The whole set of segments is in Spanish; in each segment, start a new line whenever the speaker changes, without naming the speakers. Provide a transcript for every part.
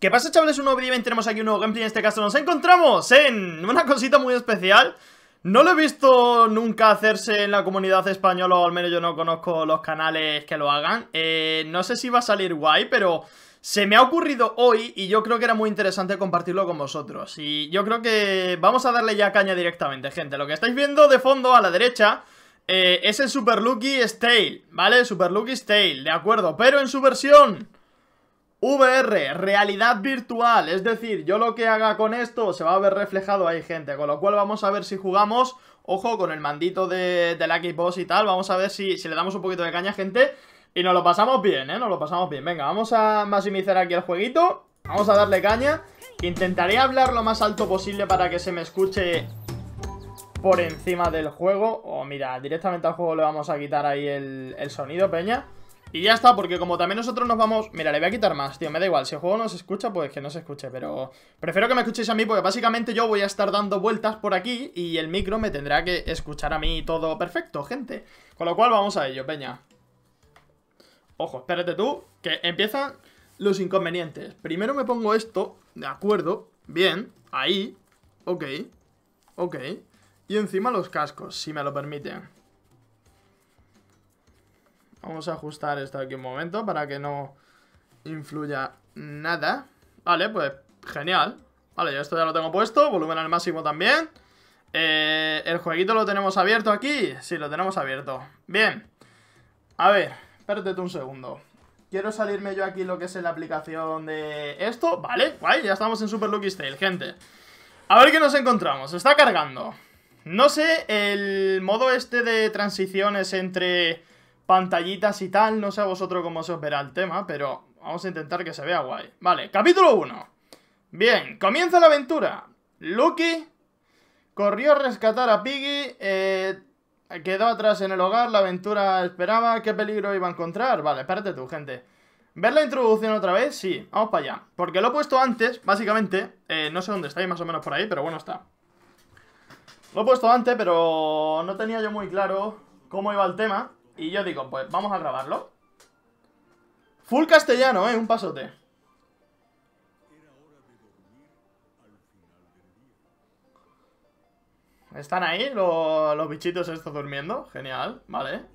¿Qué pasa chavales? Un nuevo y tenemos aquí un nuevo gameplay En este caso nos encontramos en una cosita muy especial No lo he visto nunca hacerse en la comunidad española O al menos yo no conozco los canales que lo hagan eh, No sé si va a salir guay, pero... Se me ha ocurrido hoy y yo creo que era muy interesante compartirlo con vosotros Y yo creo que vamos a darle ya caña directamente, gente Lo que estáis viendo de fondo a la derecha eh, es el Super Lucky Stale, ¿vale? Super Lucky Stale, de acuerdo, pero en su versión VR, realidad virtual, es decir, yo lo que haga con esto se va a ver reflejado ahí, gente, con lo cual vamos a ver si jugamos, ojo, con el mandito de, la Xbox y tal, vamos a ver si, le damos un poquito de caña, gente, y nos lo pasamos bien, ¿eh? Nos lo pasamos bien, venga, vamos a maximizar aquí el jueguito, vamos a darle caña, intentaré hablar lo más alto posible para que se me escuche por encima del juego, o mira, directamente al juego le vamos a quitar ahí el sonido, peña, y ya está, porque como también nosotros nos vamos... Mira, le voy a quitar más, tío, me da igual Si el juego no se escucha, pues que no se escuche Pero prefiero que me escuchéis a mí, porque básicamente yo voy a estar dando vueltas por aquí Y el micro me tendrá que escuchar a mí todo perfecto, gente Con lo cual, vamos a ello, peña Ojo, espérate tú, que empiezan los inconvenientes Primero me pongo esto, de acuerdo Bien, ahí Ok Ok Y encima los cascos, si me lo permiten Vamos a ajustar esto aquí un momento para que no influya nada. Vale, pues genial. Vale, ya esto ya lo tengo puesto, volumen al máximo también. Eh, el jueguito lo tenemos abierto aquí. Sí, lo tenemos abierto. Bien. A ver, espérate un segundo. Quiero salirme yo aquí lo que es la aplicación de esto. Vale, guay, ya estamos en Super Lucky Style, gente. A ver qué nos encontramos. Está cargando. No sé, el modo este de transiciones entre pantallitas y tal. No sé a vosotros cómo se os verá el tema, pero vamos a intentar que se vea guay. Vale, capítulo 1. Bien, comienza la aventura. Lucky corrió a rescatar a Piggy, eh, quedó atrás en el hogar, la aventura esperaba, qué peligro iba a encontrar. Vale, espérate tú, gente. ¿Ver la introducción otra vez? Sí, vamos para allá. Porque lo he puesto antes, básicamente, eh, no sé dónde estáis, más o menos por ahí, pero bueno, está. Lo he puesto antes, pero no tenía yo muy claro cómo iba el tema. Y yo digo, pues vamos a grabarlo. Full castellano, eh, un pasote. ¿Están ahí los, bichitos estos durmiendo? Genial, vale.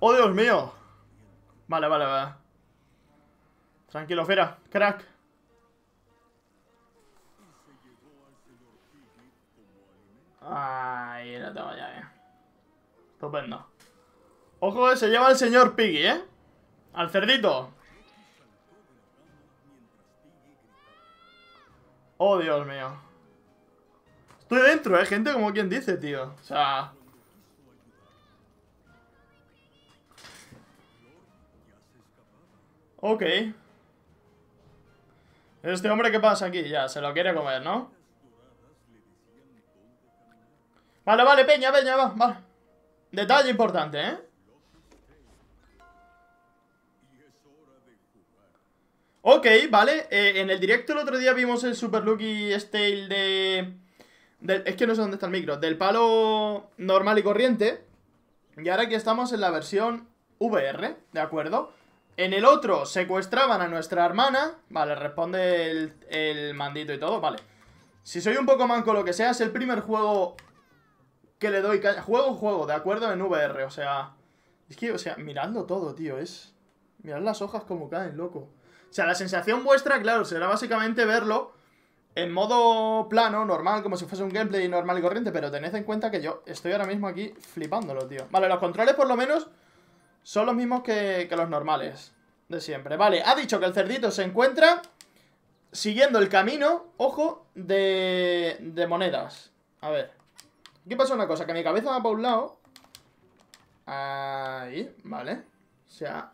¡Oh, Dios mío! Vale, vale, vale. Tranquilo, fiera. Crack. Ahí no tengo ya, eh. Estupendo. Ojo se lleva el señor Piggy, ¿eh? Al cerdito. Oh, Dios mío. Estoy dentro, ¿eh? Gente como quien dice, tío. O sea... Ok. Este hombre, ¿qué pasa aquí? Ya, se lo quiere comer, ¿no? Vale, vale, peña, peña, va, va. Detalle importante, ¿eh? Ok, vale. Eh, en el directo el otro día vimos el Super Lucky Stale de... es que no sé dónde está el micro. Del palo normal y corriente. Y ahora aquí estamos en la versión VR, ¿de acuerdo? En el otro secuestraban a nuestra hermana. Vale, responde el, mandito y todo, vale. Si soy un poco manco lo que sea, es el primer juego que le doy... Juego, juego, ¿de acuerdo? En VR, o sea... Es que, o sea, mirando todo, tío, es... Mirad las hojas como caen, loco. O sea, la sensación vuestra, claro, será básicamente verlo en modo plano, normal, como si fuese un gameplay normal y corriente, pero tened en cuenta que yo estoy ahora mismo aquí flipándolo, tío. Vale, los controles por lo menos son los mismos que, los normales de siempre. Vale, ha dicho que el cerdito se encuentra siguiendo el camino, ojo, de, de monedas. A ver. Aquí pasa una cosa, que mi cabeza va para un lado. Ahí, vale. O sea,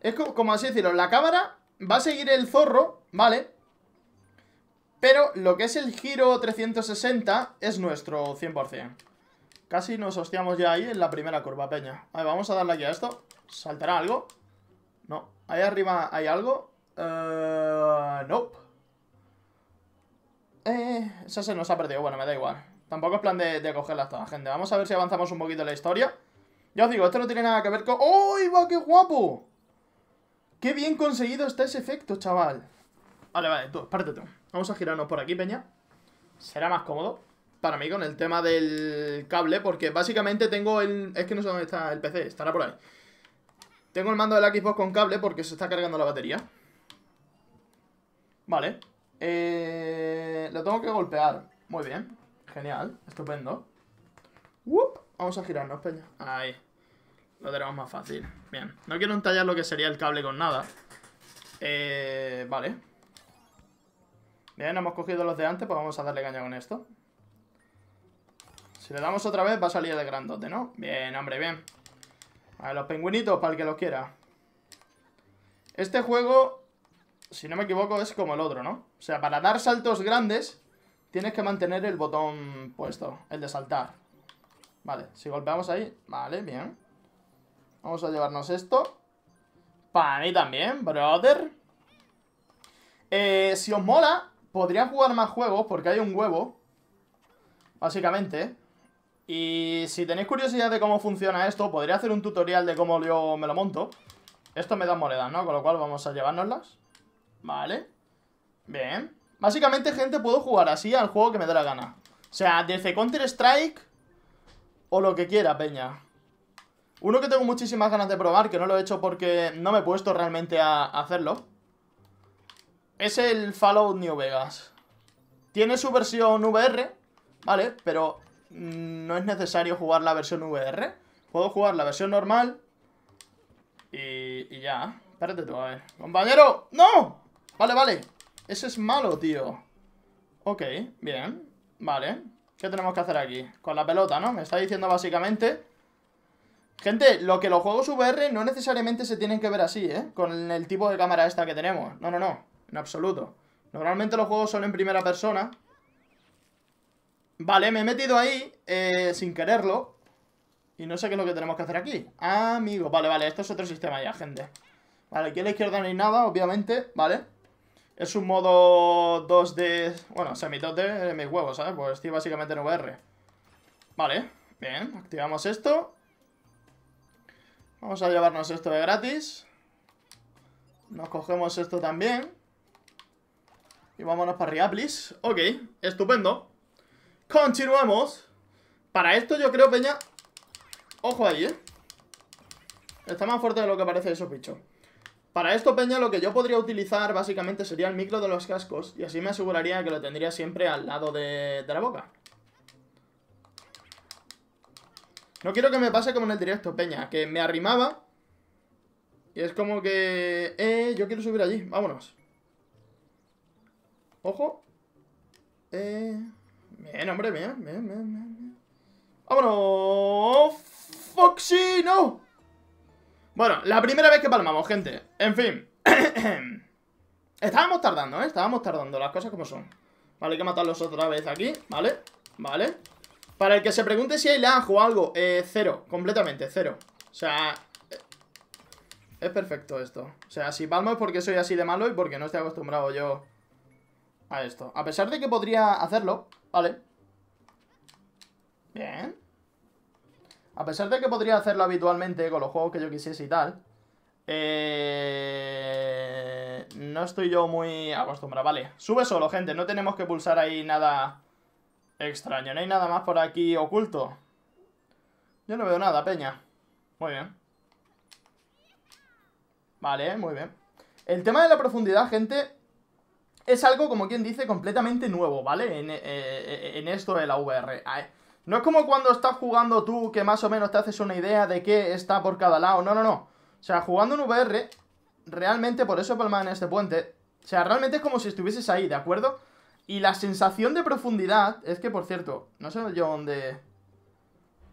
es como así decirlo, la cámara va a seguir el zorro, ¿vale? Pero lo que es el giro 360 es nuestro 100%. Casi nos hostiamos ya ahí en la primera curva, peña. A ver, vamos a darle aquí a esto. ¿Saltará algo? No. ¿Ahí arriba hay algo? No. Eh, nope. Eh, esa se nos ha perdido. Bueno, me da igual. Tampoco es plan de, de cogerla toda, gente. Vamos a ver si avanzamos un poquito en la historia. Ya os digo, esto no tiene nada que ver con... ¡Oh, va, qué guapo! Qué bien conseguido está ese efecto, chaval. Vale, vale, tú, parte tú. Vamos a girarnos por aquí, peña. Será más cómodo para mí con el tema del cable, porque básicamente tengo el... Es que no sé dónde está el PC, estará por ahí. Tengo el mando del Xbox con cable porque se está cargando la batería. Vale. Eh... Lo tengo que golpear. Muy bien. Genial. Estupendo. Vamos a girarnos, peña. Ahí. Lo tenemos más fácil. Bien. No quiero entallar lo que sería el cable con nada. Eh, vale. Bien, hemos cogido los de antes, pues vamos a darle caña con esto. Si le damos otra vez, va a salir de grandote, ¿no? Bien, hombre, bien. A ver, los pingüinitos, para el que los quiera. Este juego, si no me equivoco, es como el otro, ¿no? O sea, para dar saltos grandes, tienes que mantener el botón puesto, el de saltar. Vale, si golpeamos ahí, vale, bien. Vamos a llevarnos esto. Para mí también, brother. Eh, si os mola, podría jugar más juegos porque hay un huevo. Básicamente. Y si tenéis curiosidad de cómo funciona esto, podría hacer un tutorial de cómo yo me lo monto. Esto me da monedas, ¿no? Con lo cual vamos a llevárnoslas. Vale. Bien. Básicamente, gente, puedo jugar así al juego que me dé la gana. O sea, desde Counter-Strike o lo que quiera, peña. Uno que tengo muchísimas ganas de probar, que no lo he hecho porque no me he puesto realmente a hacerlo. Es el Fallout New Vegas. Tiene su versión VR, ¿vale? Pero mm, no es necesario jugar la versión VR. Puedo jugar la versión normal. Y, y ya. Espérate tú, a ver. ¡Compañero! ¡No! Vale, vale. Ese es malo, tío. Ok, bien. Vale. ¿Qué tenemos que hacer aquí? Con la pelota, ¿no? Me está diciendo básicamente Gente, lo que los juegos VR no necesariamente se tienen que ver así, ¿eh? Con el tipo de cámara esta que tenemos. No, no, no. En absoluto. Normalmente los juegos son en primera persona. Vale, me he metido ahí eh, sin quererlo. Y no sé qué es lo que tenemos que hacer aquí. Ah, amigo. Vale, vale. Esto es otro sistema ya, gente. Vale, aquí a la izquierda no hay nada, obviamente. Vale. Es un modo 2D... Bueno, semi 2 mis huevos, ¿sabes? Pues estoy básicamente en VR. Vale. Bien. Activamos esto. Vamos a llevarnos esto de gratis. Nos cogemos esto también. Y vámonos para Riaplis. Ok, estupendo. Continuamos. Para esto yo creo, Peña... Ojo ahí, ¿eh? Está más fuerte de lo que parece eso picho, Para esto, Peña, lo que yo podría utilizar básicamente sería el micro de los cascos. Y así me aseguraría que lo tendría siempre al lado de la boca. No quiero que me pase como en el directo, Peña, que me arrimaba. Y es como que... Eh, yo quiero subir allí, vámonos. Ojo. Eh... Bien, hombre, bien, bien, bien, bien. ¡Vámonos! ¡Foxy, no! Bueno, la primera vez que palmamos, gente. En fin. Estábamos tardando, ¿eh? Estábamos tardando, las cosas como son. Vale, hay que matarlos otra vez aquí, ¿vale? Vale. Para el que se pregunte si hay lag o algo, eh, cero, completamente, cero. O sea, eh, es perfecto esto. O sea, si palmo es porque soy así de malo y porque no estoy acostumbrado yo a esto. A pesar de que podría hacerlo, vale. Bien. A pesar de que podría hacerlo habitualmente con los juegos que yo quisiese y tal. Eh... No estoy yo muy acostumbrado, vale. Sube solo, gente. No tenemos que pulsar ahí nada Extraño, ¿no hay nada más por aquí oculto? Yo no veo nada, peña Muy bien Vale, muy bien El tema de la profundidad, gente Es algo, como quien dice, completamente nuevo, ¿vale? En, eh, eh, esto de la VR No es como cuando estás jugando tú Que más o menos te haces una idea de qué está por cada lado No, no, no O sea, jugando en VR Realmente, por eso palman este puente O sea, realmente es como si estuvieses ahí, ¿de acuerdo? Y la sensación de profundidad es que, por cierto, no sé yo dónde...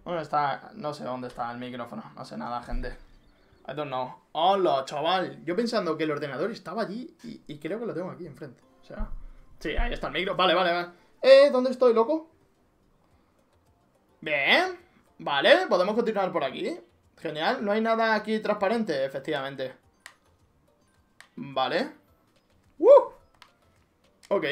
Bueno, está... No sé dónde está el micrófono. No sé nada, gente. I don't know. ¡Hola, chaval! Yo pensando que el ordenador estaba allí y, creo que lo tengo aquí enfrente. O sea... Sí, ahí está el micro. Vale, vale, vale. Eh, ¿dónde estoy, loco? Bien. Vale, podemos continuar por aquí. Genial. No hay nada aquí transparente, efectivamente. Vale. ¡Uh! Ok.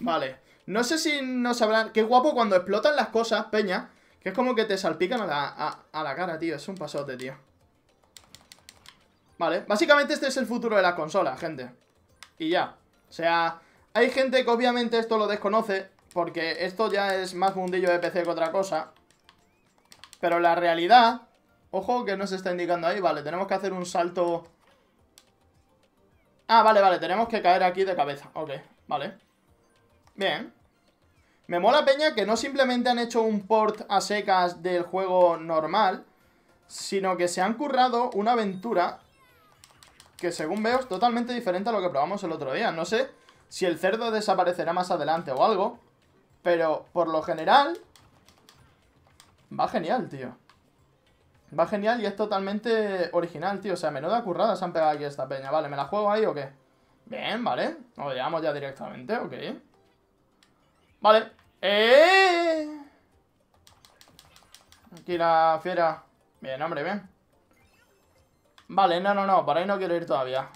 Vale. No sé si nos sabrán... Qué guapo cuando explotan las cosas, peña. Que es como que te salpican a la, cara, tío. Es un pasote, tío. Vale. Básicamente este es el futuro de las consolas, gente. Y ya. O sea, hay gente que obviamente esto lo desconoce. Porque esto ya es más mundillo de PC que otra cosa. Pero la realidad... Ojo que no se está indicando ahí. Vale, tenemos que hacer un salto... Ah, vale, vale. Tenemos que caer aquí de cabeza. Ok, vale. Bien. Me mola Peña que no simplemente han hecho un port a secas del juego normal, sino que se han currado una aventura que según veo es totalmente diferente a lo que probamos el otro día. No sé si el cerdo desaparecerá más adelante o algo, pero por lo general va genial, tío. Va genial y es totalmente original, tío. O sea, menuda currada se han pegado aquí esta peña. Vale, ¿me la juego ahí o qué? Bien, vale. Nos llevamos ya directamente, ok. Vale. Eh... Aquí la fiera. Bien, hombre, bien. Vale, no, no, no. Por ahí no quiero ir todavía.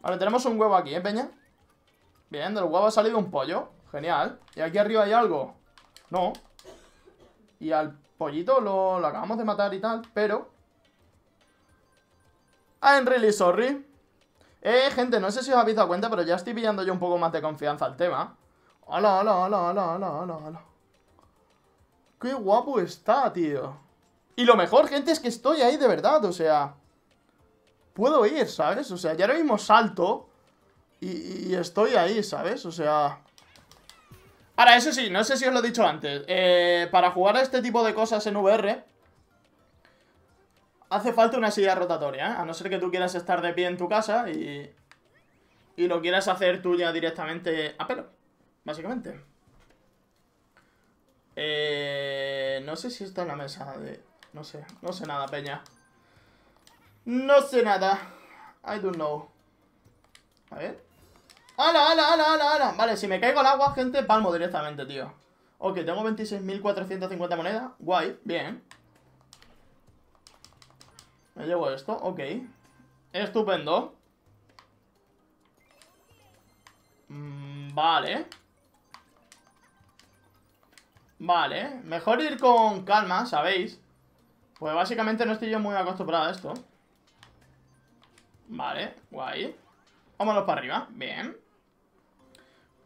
Vale, tenemos un huevo aquí, ¿eh, Peña? Bien, del huevo ha salido un pollo. Genial. ¿Y aquí arriba hay algo? No. Y al pollito lo, acabamos de matar y tal, pero... I'm ah, really sorry. Eh, gente, no sé si os habéis dado cuenta, pero ya estoy pillando yo un poco más de confianza al tema. ¡Hala, hala, hala, hala, hala, hala! ¡Qué guapo está, tío! Y lo mejor, gente, es que estoy ahí de verdad, o sea... Puedo ir, ¿sabes? O sea, ya lo mismo salto y, estoy ahí, ¿sabes? O sea... Ahora, eso sí, no sé si os lo he dicho antes eh, Para jugar a este tipo de cosas en VR Hace falta una silla rotatoria, ¿eh? A no ser que tú quieras estar de pie en tu casa y... Y lo quieras hacer tuya directamente a pelo Básicamente. Eh, no sé si está en la mesa de... No sé, no sé nada, peña. No sé nada. I don't know. A ver. ¡Hala, hala, hala, hala, hala! Vale, si me caigo al agua, gente, palmo directamente, tío. Ok, tengo 26.450 monedas. Guay, bien. Me llevo esto, ok. Estupendo. Mm, vale. Vale, mejor ir con calma, ¿sabéis? Pues básicamente no estoy yo muy acostumbrada a esto Vale, guay Vámonos para arriba, bien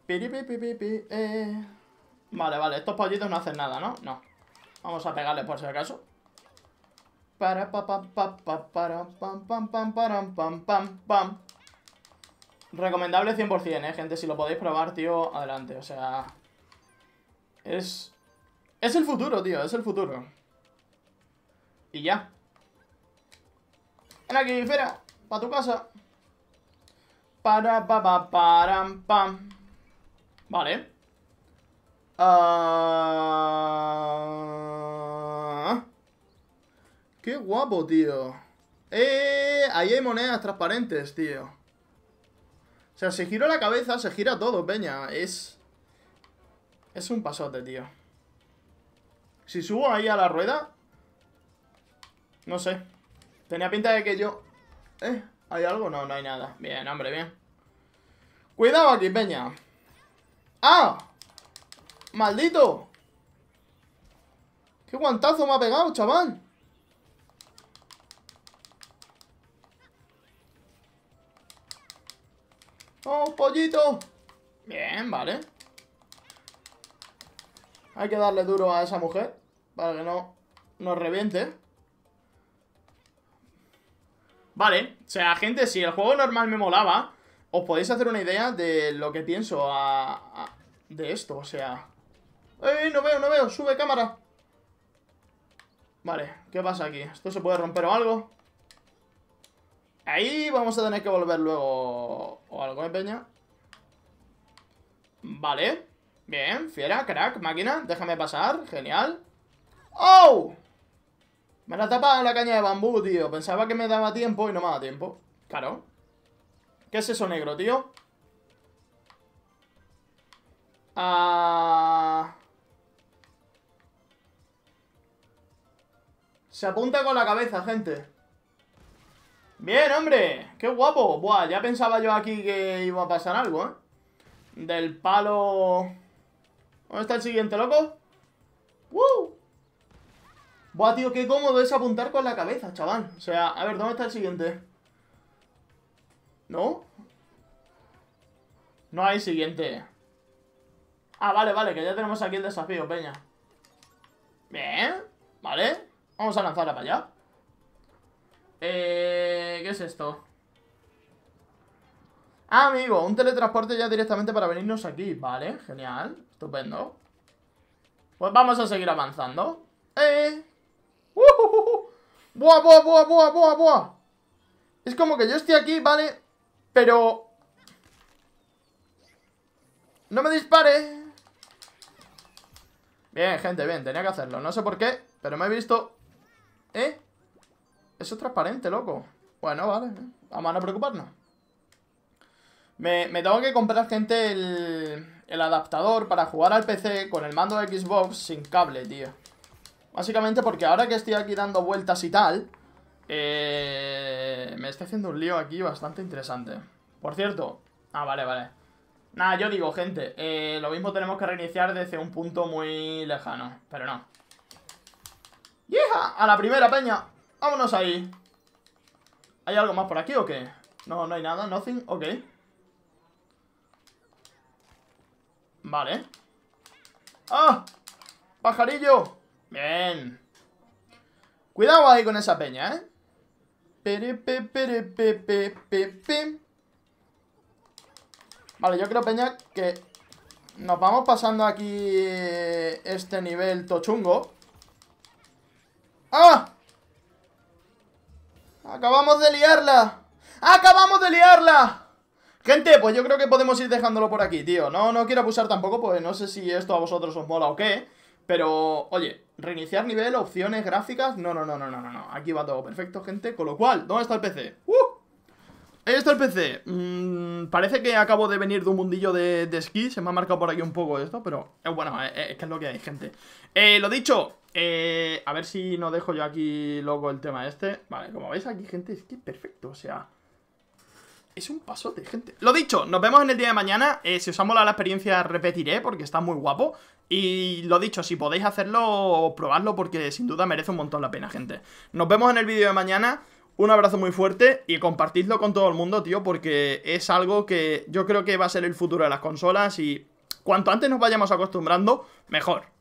eh. Vale, vale, estos pollitos no hacen nada, ¿no? No Vamos a pegarles por si acaso para pa pa pa pa para pam pam pam pam pam pam Recomendable 100%, eh, gente Si lo podéis probar, tío, adelante O sea... Es es el futuro, tío, es el futuro. Y ya. En aquí, espera para tu casa. Para, pa, pa, param, pam. Vale. Ah. Qué guapo, tío. Eh, ahí hay monedas transparentes, tío. O sea, se giro la cabeza, se gira todo, peña. Es... Es un pasote, tío. Si subo ahí a la rueda... No sé. Tenía pinta de que yo... ¿Eh? ¿Hay algo? No, no hay nada. Bien, hombre, bien. Cuidado aquí, peña. ¡Ah! ¡Maldito! ¡Qué guantazo me ha pegado, chaval! ¡Oh, pollito! Bien, vale. Hay que darle duro a esa mujer Para que no nos reviente Vale, o sea, gente, si el juego normal me molaba Os podéis hacer una idea de lo que pienso de esto, o sea ¡Ey, no veo, no veo! ¡Sube cámara! Vale, ¿qué pasa aquí? ¿Esto se puede romper o algo? Ahí vamos a tener que volver luego o algo, de ¿eh, peña? Vale Bien, fiera, crack, máquina. Déjame pasar, genial. ¡Oh! Me la tapaba la caña de bambú, tío. Pensaba que me daba tiempo y no me daba tiempo. Claro. ¿Qué es eso negro, tío? Ah. Se apunta con la cabeza, gente. Bien, hombre. Qué guapo. Buah, ya pensaba yo aquí que iba a pasar algo, ¿eh? Del palo... ¿Dónde está el siguiente, loco? ¡Woo! Buah, tío, qué cómodo es apuntar con la cabeza, chaval. O sea, a ver, ¿dónde está el siguiente? ¿No? No hay siguiente. Ah, vale, vale, que ya tenemos aquí el desafío, peña. Bien, vale. Vamos a lanzarla para allá. Eh, ¿Qué es esto? Ah, amigo, un teletransporte ya directamente para venirnos aquí. Vale, genial. Estupendo. Pues vamos a seguir avanzando. ¡Eh! ¡Uh, buah buah, buah, buah, buah, buah! Es como que yo estoy aquí, ¿vale? Pero... ¡No me dispare! Bien, gente, bien, tenía que hacerlo. No sé por qué, pero me he visto... ¿Eh? Eso es transparente, loco. Bueno, vale. Vamos a no preocuparnos. Me, tengo que comprar, gente, el, el adaptador para jugar al PC con el mando Xbox sin cable, tío. Básicamente porque ahora que estoy aquí dando vueltas y tal, eh, me está haciendo un lío aquí bastante interesante. Por cierto, ah, vale, vale. Nada, yo digo, gente, eh, lo mismo tenemos que reiniciar desde un punto muy lejano, pero no. ¡Yeja! ¡A la primera, peña! ¡Vámonos ahí! ¿Hay algo más por aquí o qué? No, no hay nada, nothing, ok. Vale. ¡Ah! ¡Pajarillo! Bien. Cuidado ahí con esa peña, ¿eh? Pere, pe, Vale, yo creo, peña, que nos vamos pasando aquí eh, este nivel tochungo. ¡Ah! ¡Acabamos de liarla! ¡Acabamos de liarla! Gente, pues yo creo que podemos ir dejándolo por aquí, tío No, no quiero abusar tampoco, pues no sé si esto a vosotros os mola o qué Pero, oye, reiniciar nivel, opciones, gráficas No, no, no, no, no, no, aquí va todo perfecto, gente Con lo cual, ¿dónde está el PC? ¡Uh! Ahí está el PC mm, Parece que acabo de venir de un mundillo de, de, esquí Se me ha marcado por aquí un poco esto, pero eh, Bueno, eh, eh, es que es lo que hay, gente Lo dicho, a ver si no dejo yo aquí loco el tema este Vale, como veis aquí, gente, es que perfecto, o sea es un pasote, gente. Lo dicho, nos vemos en el día de mañana. Eh, si os ha molado la experiencia, repetiré porque está muy guapo. Y lo dicho, si podéis hacerlo, probadlo porque sin duda merece un montón la pena, gente. Nos vemos en el vídeo de mañana. Un abrazo muy fuerte y compartidlo con todo el mundo, tío, porque es algo que yo creo que va a ser el futuro de las consolas y cuanto antes nos vayamos acostumbrando, mejor.